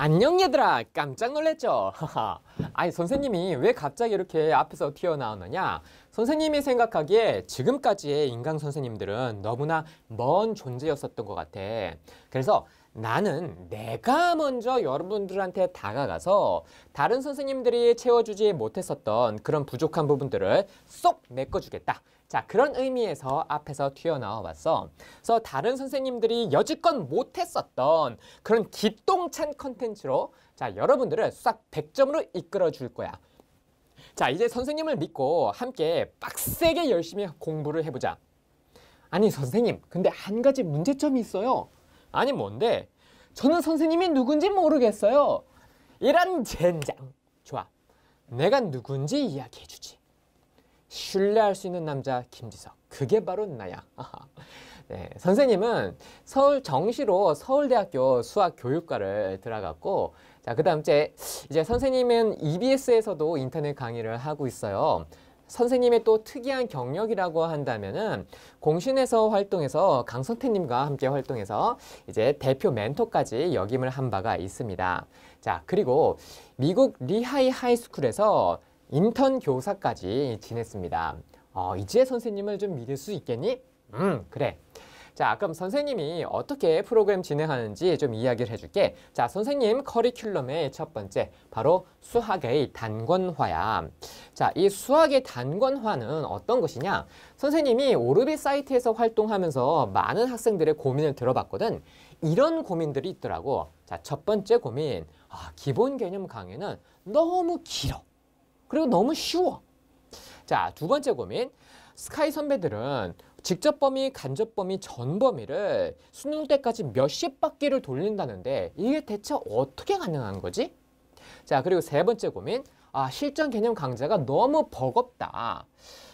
안녕 얘들아 깜짝 놀랐죠? 아니 선생님이 왜 갑자기 이렇게 앞에서 튀어나오느냐? 선생님이 생각하기에 지금까지의 인강 선생님들은 너무나 먼 존재였었던 것 같아. 그래서 나는 내가 먼저 여러분들한테 다가가서 다른 선생님들이 채워주지 못했었던 그런 부족한 부분들을 쏙 메꿔주겠다. 자, 그런 의미에서 앞에서 튀어나와 봤어. 그래서 다른 선생님들이 여지껏 못했었던 그런 기똥찬 컨텐츠로 자, 여러분들을 싹 100점으로 이끌어 줄 거야. 자, 이제 선생님을 믿고 함께 빡세게 열심히 공부를 해보자. 아니, 선생님, 근데 한 가지 문제점이 있어요. 아니, 뭔데? 저는 선생님이 누군지 모르겠어요. 이런 젠장. 좋아. 내가 누군지 이야기해주지. 신뢰할 수 있는 남자 김지석. 그게 바로 나야. 네, 선생님은 서울 정시로 서울대학교 수학교육과를 들어갔고 자, 그 다음 주 이제 선생님은 EBS에서도 인터넷 강의를 하고 있어요. 선생님의 또 특이한 경력이라고 한다면은 공신에서 활동해서 강선태님과 함께 활동해서 이제 대표 멘토까지 역임을 한 바가 있습니다. 자, 그리고 미국 리하이 하이스쿨에서 인턴 교사까지 지냈습니다. 어, 이제 선생님을 좀 믿을 수 있겠니? 음, 그래. 자, 그럼 선생님이 어떻게 프로그램 진행하는지 좀 이야기를 해줄게. 자, 선생님 커리큘럼의 첫 번째, 바로 수학의 단권화야. 자, 이 수학의 단권화는 어떤 것이냐? 선생님이 오르비 사이트에서 활동하면서 많은 학생들의 고민을 들어봤거든. 이런 고민들이 있더라고. 자, 첫 번째 고민. 아, 기본 개념 강의는 너무 길어. 그리고 너무 쉬워. 자, 두 번째 고민. 스카이 선배들은 직접 범위, 간접 범위, 전 범위를 수능 때까지 몇십 바퀴를 돌린다는데 이게 대체 어떻게 가능한 거지? 자, 그리고 세 번째 고민. 아, 실전 개념 강좌가 너무 버겁다.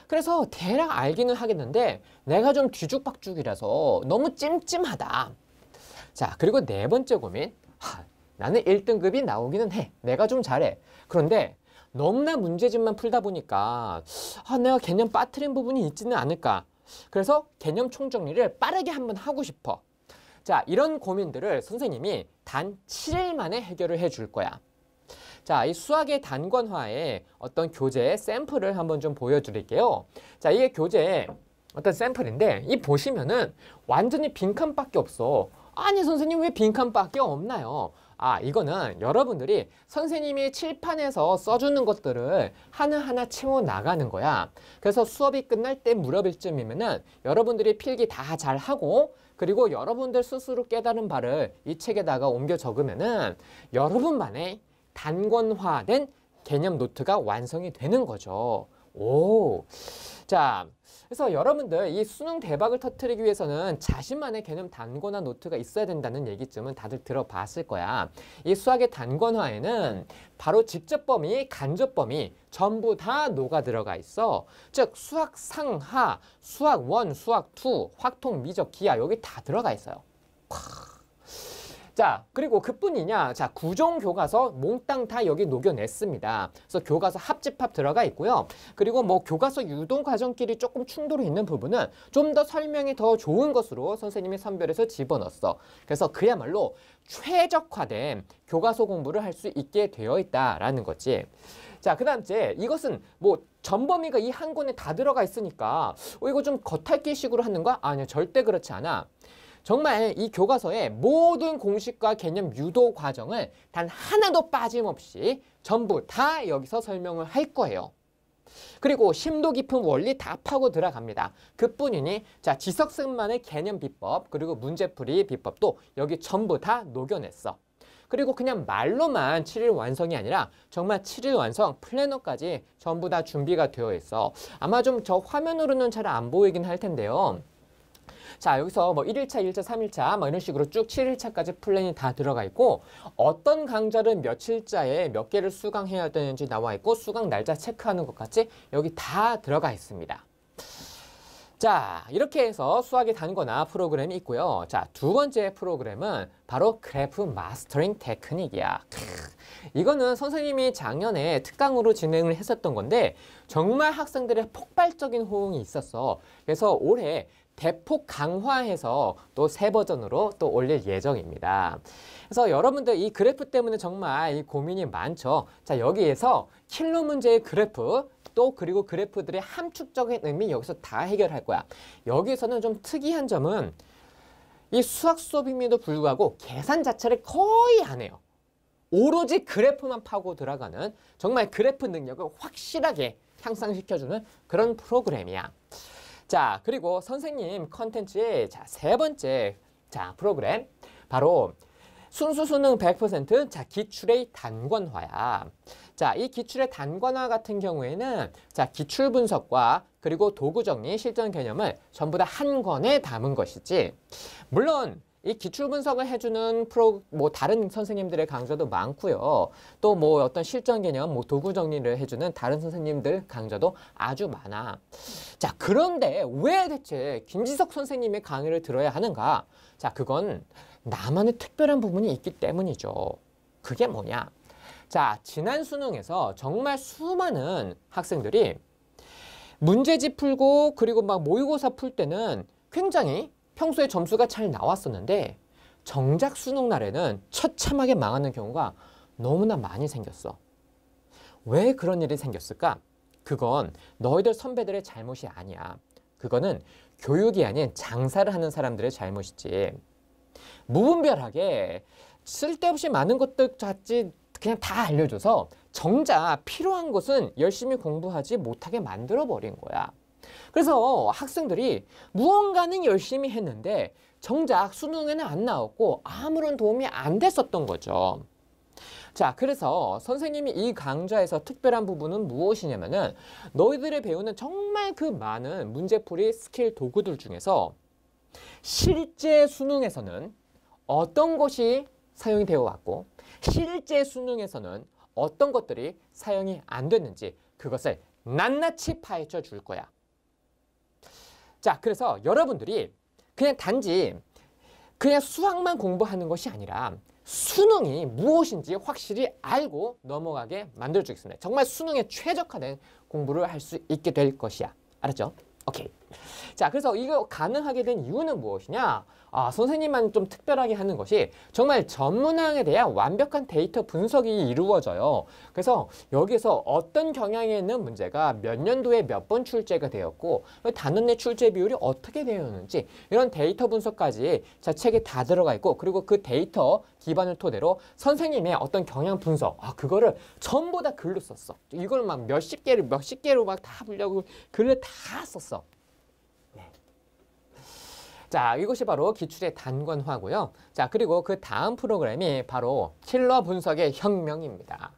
그래서 대략 알기는 하겠는데 내가 좀 뒤죽박죽이라서 너무 찜찜하다. 자, 그리고 네 번째 고민. 하, 나는 1등급이 나오기는 해. 내가 좀 잘해. 그런데 너무나 문제집만 풀다 보니까 아, 내가 개념 빠뜨린 부분이 있지는 않을까. 그래서 개념 총정리를 빠르게 한번 하고 싶어. 자, 이런 고민들을 선생님이 단 7일 만에 해결을 해 줄 거야. 자, 이 수학의 단권화에 어떤 교재의 샘플을 한번 좀 보여드릴게요. 자, 이게 교재의 어떤 샘플인데 이 보시면은 완전히 빈칸밖에 없어. 아니 선생님 왜 빈칸밖에 없나요? 아 이거는 여러분들이 선생님이 칠판에서 써주는 것들을 하나하나 채워 나가는 거야. 그래서 수업이 끝날 때 무렵일쯤이면 은 여러분들이 필기 다 잘하고 그리고 여러분들 스스로 깨달은 바를 이 책에다가 옮겨 적으면 은 여러분만의 단권화된 개념 노트가 완성이 되는 거죠. 오. 자, 그래서 여러분들 이 수능 대박을 터뜨리기 위해서는 자신만의 개념 단권화 노트가 있어야 된다는 얘기쯤은 다들 들어봤을 거야. 이 수학의 단권화에는 바로 직접 범위, 간접 범위 전부 다 녹아 들어가 있어. 즉 수학 상하, 수학 원, 수학 투, 확통, 미적, 기하 여기 다 들어가 있어요. 콱. 자, 그리고 그뿐이냐. 자, 구종 교과서 몽땅 다 여기 녹여냈습니다. 그래서 교과서 합집합 들어가 있고요. 그리고 뭐 교과서 유동 과정끼리 조금 충돌이 있는 부분은 좀 더 설명이 더 좋은 것으로 선생님이 선별해서 집어넣었어. 그래서 그야말로 최적화된 교과서 공부를 할 수 있게 되어 있다라는 거지. 자, 그 다음째 이것은 뭐 전범위가 이 한 권에 다 들어가 있으니까 어, 이거 좀 겉핥기식으로 하는 거야? 아니요, 절대 그렇지 않아. 정말 이 교과서의 모든 공식과 개념 유도 과정을 단 하나도 빠짐없이 전부 다 여기서 설명을 할 거예요. 그리고 심도 깊은 원리 다 파고 들어갑니다. 그뿐이니 자 지석승만의 개념 비법 그리고 문제풀이 비법도 여기 전부 다 녹여냈어. 그리고 그냥 말로만 7일 완성이 아니라 정말 7일 완성 플래너까지 전부 다 준비가 되어 있어. 아마 좀 저 화면으로는 잘 안 보이긴 할 텐데요. 자, 여기서 뭐 1일차, 2일차, 3일차 뭐 이런 식으로 쭉 7일차까지 플랜이 다 들어가 있고 어떤 강좌를 며칠자에 몇 개를 수강해야 되는지 나와 있고 수강 날짜 체크하는 것까지 여기 다 들어가 있습니다. 자, 이렇게 해서 수학의 단거나 프로그램이 있고요. 자, 두 번째 프로그램은 바로 그래프 마스터링 테크닉이야. 이거는 선생님이 작년에 특강으로 진행을 했었던 건데 정말 학생들의 폭발적인 호응이 있었어. 그래서 올해 대폭 강화해서 또 새 버전으로 또 올릴 예정입니다. 그래서 여러분들 이 그래프 때문에 정말 이 고민이 많죠. 자, 여기에서 킬러 문제의 그래프 또 그리고 그래프들의 함축적인 의미 여기서 다 해결할 거야. 여기서는 좀 특이한 점은 이 수학 수업임에도 불구하고 계산 자체를 거의 안 해요. 오로지 그래프만 파고 들어가는 정말 그래프 능력을 확실하게 향상시켜주는 그런 프로그램이야. 자, 그리고 선생님 컨텐츠의 자, 세 번째 자, 프로그램 바로 순수 수능 100%, 자, 기출의 단권화야. 자, 이 기출의 단권화 같은 경우에는 자, 기출 분석과 그리고 도구 정리, 실전 개념을 전부 다 한 권에 담은 것이지. 물론 이 기출 분석을 해주는 프로 뭐 다른 선생님들의 강좌도 많고요. 또 뭐 어떤 실전 개념, 뭐 도구 정리를 해주는 다른 선생님들 강좌도 아주 많아. 자 그런데 왜 대체 김지석 선생님의 강의를 들어야 하는가? 자 그건 나만의 특별한 부분이 있기 때문이죠. 그게 뭐냐? 자, 지난 수능에서 정말 수많은 학생들이 문제집 풀고 그리고 막 모의고사 풀 때는 굉장히 평소에 점수가 잘 나왔었는데 정작 수능 날에는 처참하게 망하는 경우가 너무나 많이 생겼어. 왜 그런 일이 생겼을까? 그건 너희들 선배들의 잘못이 아니야. 그거는 교육이 아닌 장사를 하는 사람들의 잘못이지. 무분별하게 쓸데없이 많은 것들 갖지 그냥 다 알려줘서 정작 필요한 것은 열심히 공부하지 못하게 만들어버린 거야. 그래서 학생들이 무언가는 열심히 했는데 정작 수능에는 안 나왔고 아무런 도움이 안 됐었던 거죠. 자, 그래서 선생님이 이 강좌에서 특별한 부분은 무엇이냐면은 너희들이 배우는 정말 그 많은 문제풀이 스킬 도구들 중에서 실제 수능에서는 어떤 것이 사용이 되어 왔고 실제 수능에서는 어떤 것들이 사용이 안 됐는지 그것을 낱낱이 파헤쳐 줄 거야. 자, 그래서 여러분들이 그냥 단지 그냥 수학만 공부하는 것이 아니라 수능이 무엇인지 확실히 알고 넘어가게 만들어주겠습니다. 정말 수능에 최적화된 공부를 할 수 있게 될 것이야. 알았죠? 오케이. 자, 그래서 이거 가능하게 된 이유는 무엇이냐? 아, 선생님만 좀 특별하게 하는 것이 정말 전문항에 대한 완벽한 데이터 분석이 이루어져요. 그래서 여기서 어떤 경향에 있는 문제가 몇 년도에 몇 번 출제가 되었고 그 단원 내 출제 비율이 어떻게 되었는지 이런 데이터 분석까지 자책에 다 들어가 있고 그리고 그 데이터 기반을 토대로 선생님의 어떤 경향 분석 아 그거를 전부 다 글로 썼어. 이걸 막 몇십 개를 몇십 개로 막다분려고 글을 다 썼어. 자, 이것이 바로 기출의 단권화고요. 자, 그리고 그 다음 프로그램이 바로 킬러 분석의 혁명입니다.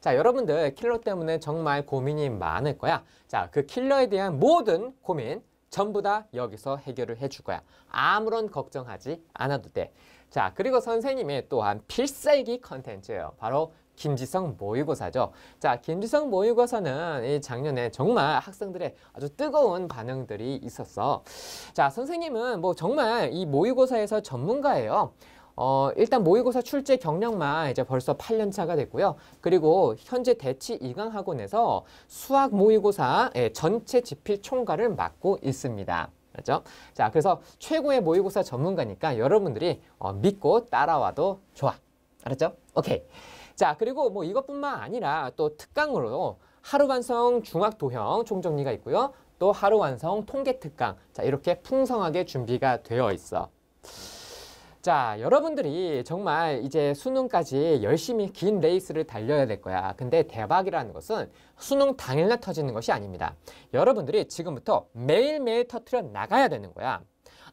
자, 여러분들 킬러 때문에 정말 고민이 많을 거야. 자, 그 킬러에 대한 모든 고민 전부 다 여기서 해결을 해줄 거야. 아무런 걱정하지 않아도 돼. 자, 그리고 선생님의 또한 필살기 컨텐츠예요. 바로 김지성 모의고사죠. 자, 김지성 모의고사는 이 작년에 정말 학생들의 아주 뜨거운 반응들이 있었어. 자, 선생님은 뭐 정말 이 모의고사에서 전문가예요. 어, 일단 모의고사 출제 경력만 이제 벌써 8년 차가 됐고요. 그리고 현재 대치 이강학원에서 수학 모의고사 예, 전체 지필 총괄을 맡고 있습니다. 맞죠? 자, 그래서 최고의 모의고사 전문가니까 여러분들이 어, 믿고 따라와도 좋아. 알았죠? 오케이. 자, 그리고 뭐 이것뿐만 아니라 또 특강으로 하루 완성 중학 도형 총정리가 있고요. 또 하루 완성 통계 특강. 자, 이렇게 풍성하게 준비가 되어 있어. 자, 여러분들이 정말 이제 수능까지 열심히 긴 레이스를 달려야 될 거야. 근데 대박이라는 것은 수능 당일날 터지는 것이 아닙니다. 여러분들이 지금부터 매일매일 터트려 나가야 되는 거야.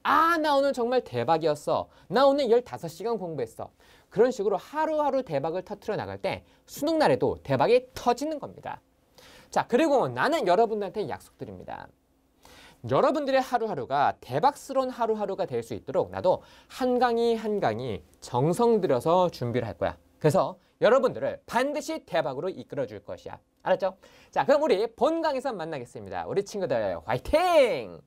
아, 나 오늘 정말 대박이었어. 나 오늘 1 5 시간 공부했어. 그런 식으로 하루하루 대박을 터트려 나갈 때 수능 날에도 대박이 터지는 겁니다. 자, 그리고 나는 여러분들한테 약속드립니다. 여러분들의 하루하루가 대박스러운 하루하루가 될 수 있도록 나도 한강이 한강이 정성 들여서 준비를 할 거야. 그래서 여러분들을 반드시 대박으로 이끌어 줄 것이야. 알았죠? 자, 그럼 우리 본강에서 만나겠습니다. 우리 친구들 화이팅!